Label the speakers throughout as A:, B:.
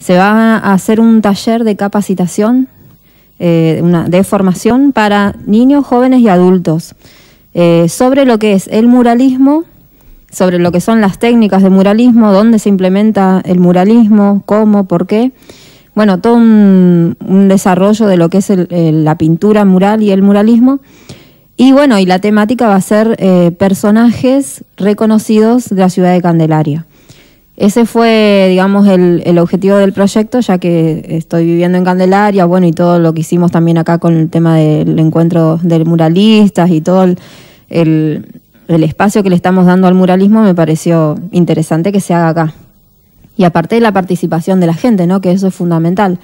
A: se va a hacer un taller de capacitación, eh, de formación para niños, jóvenes y adultos eh, sobre lo que es el muralismo, sobre lo que son las técnicas de muralismo, dónde se implementa el muralismo, cómo, por qué. Bueno, todo un, desarrollo de lo que es la pintura mural y el muralismo. Y bueno, y la temática va a ser eh, personajes reconocidos de la ciudad de Candelaria. Ese fue, digamos, el, objetivo del proyecto, ya que estoy viviendo en Candelaria, bueno, y todo lo que hicimos también acá con el tema del encuentro de muralistas y todo el, espacio que le estamos dando al muralismo me pareció interesante que se haga acá. Y aparte de la participación de la gente, ¿no? Que eso es fundamental.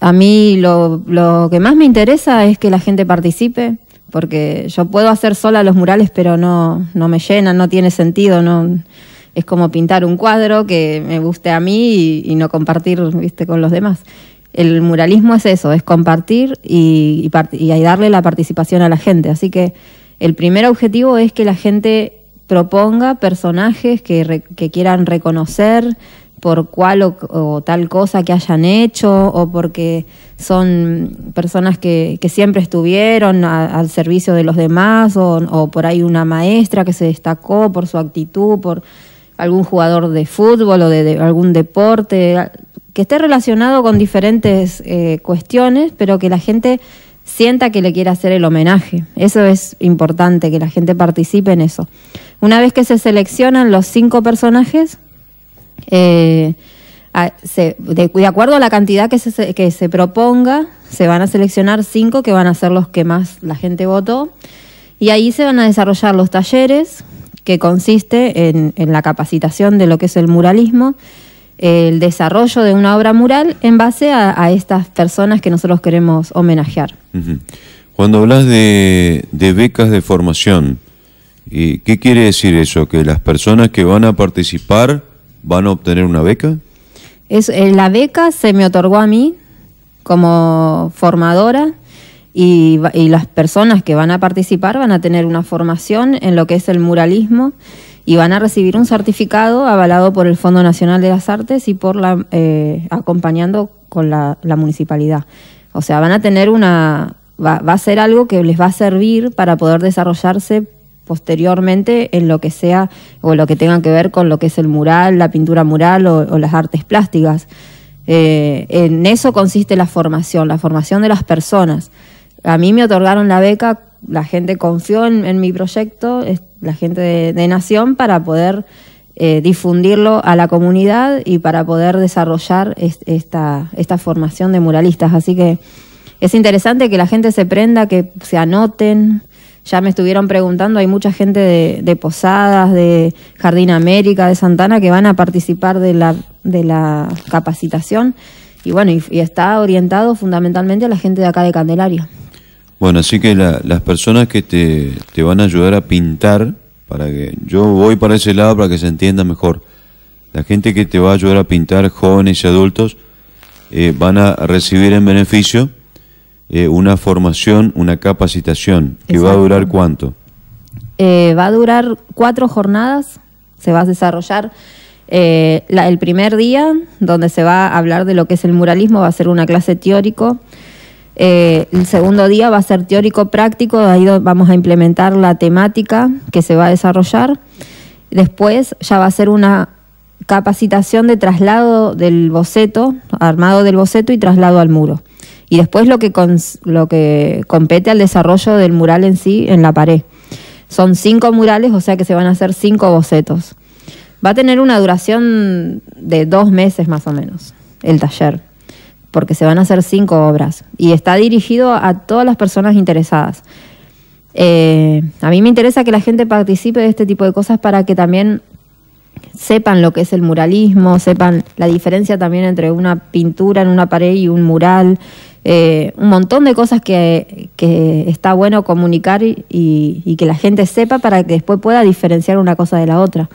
A: A mí lo, lo que más me interesa es que la gente participe, porque yo puedo hacer sola los murales, pero no, no me llenan, no tiene sentido, no es como pintar un cuadro que me guste a mí y, no compartir viste con los demás. El muralismo es eso, es compartir y, y, darle la participación a la gente. Así que el primer objetivo es que la gente proponga personajes que, quieran reconocer por cual o, tal cosa que hayan hecho o porque son personas que, siempre estuvieron al servicio de los demás o, por ahí una maestra que se destacó por su actitud, por algún jugador de fútbol o de, algún deporte, que esté relacionado con diferentes eh, cuestiones, pero que la gente sienta que le quiere hacer el homenaje. Eso es importante, que la gente participe en eso. Una vez que se seleccionan los cinco personajes, eh, de, acuerdo a la cantidad que se, que se proponga, se van a seleccionar cinco que van a ser los que más la gente votó. Y ahí se van a desarrollar los talleres, que consiste en, la capacitación de lo que es el muralismo, el desarrollo de una obra mural en base a, estas personas que nosotros queremos homenajear.
B: Cuando hablas de, becas de formación, ¿y eh, ¿qué quiere decir eso? ¿Que las personas que van a participar van a obtener una beca?
A: Es, eh, la beca se me otorgó a mí como formadora y, las personas que van a participar van a tener una formación en lo que es el muralismo y van a recibir un certificado avalado por el Fondo Nacional de las Artes y por eh, acompañando con la, municipalidad. O sea, van a tener una va, a ser algo que les va a servir para poder desarrollarse posteriormente en lo que sea o lo que tenga que ver con lo que es el mural, la pintura mural o, las artes plásticas. Eh, en eso consiste la formación, la formación de las personas a mí me otorgaron la beca, la gente confió en, mi proyecto, la gente de, Nación, para poder eh, difundirlo a la comunidad y para poder desarrollar esta, esta formación de muralistas. Así que es interesante que la gente se prenda, que se anoten. Ya me estuvieron preguntando, hay mucha gente de, Posadas, de Jardín América, de Santana, que van a participar de la, de la capacitación. Y bueno, y está orientado fundamentalmente a la gente de acá de Candelaria.
B: Bueno, así que las personas que te, van a ayudar a pintar, para que yo voy para ese lado para que se entienda mejor. La gente que te va a ayudar a pintar, jóvenes y adultos, eh, van a recibir en beneficio eh, una formación, una capacitación, que va a durar cuánto?
A: Eh, va a durar cuatro jornadas, se va a desarrollar. el primer día, donde se va a hablar de lo que es el muralismo, va a ser una clase teórico. Eh, el segundo día va a ser teórico-práctico, ahí vamos a implementar la temática que se va a desarrollar. Después ya va a ser una capacitación de traslado del boceto, armado del boceto y traslado al muro. Y después lo que compete al desarrollo del mural en sí, en la pared. Son cinco murales, o sea que se van a hacer cinco bocetos. Va a tener una duración de dos meses más o menos, el taller porque se van a hacer cinco obras y está dirigido a todas las personas interesadas. Eh, a mí me interesa que la gente participe de este tipo de cosas para que también sepan lo que es el muralismo, sepan la diferencia también entre una pintura en una pared y un mural, eh, un montón de cosas que, está bueno comunicar y, que la gente sepa para que después pueda diferenciar una cosa de la otra.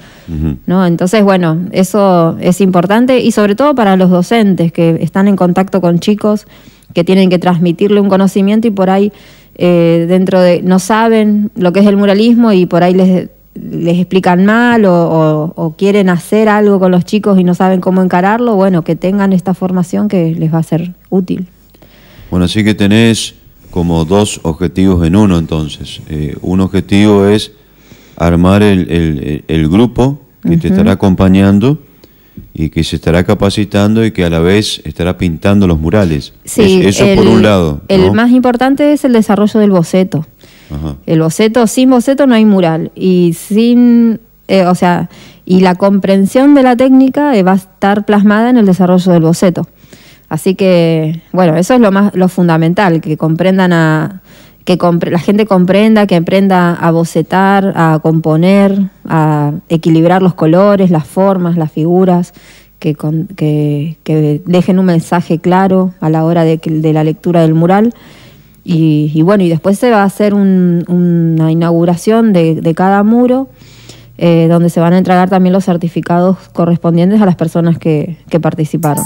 A: ¿no? Entonces, bueno, eso es importante y sobre todo para los docentes que están en contacto con chicos que tienen que transmitirle un conocimiento y por ahí eh, dentro de no saben lo que es el muralismo y por ahí les, explican mal o, quieren hacer algo con los chicos y no saben cómo encararlo, bueno, que tengan esta formación que les va a ser útil.
B: Bueno, así que tenés como dos objetivos en uno entonces. Eh, un objetivo es armar el, grupo que te estará acompañando y que se estará capacitando y que a la vez estará pintando los murales. Sí, eso por un lado. El más
A: importante es el desarrollo del boceto. El boceto, sin boceto no hay mural. Y sin, eh, o sea, y la comprensión de la técnica eh, va a estar plasmada en el desarrollo del boceto. Así que, bueno, eso es lo más lo fundamental, que comprendan a que la gente comprenda, que aprenda a bocetar, a componer, a equilibrar los colores, las formas, las figuras, que, dejen un mensaje claro a la hora de, la lectura del mural. Y, bueno, y después se va a hacer una inauguración de, cada muro. Eh, donde se van a entregar también los certificados correspondientes a las personas que, que participaron.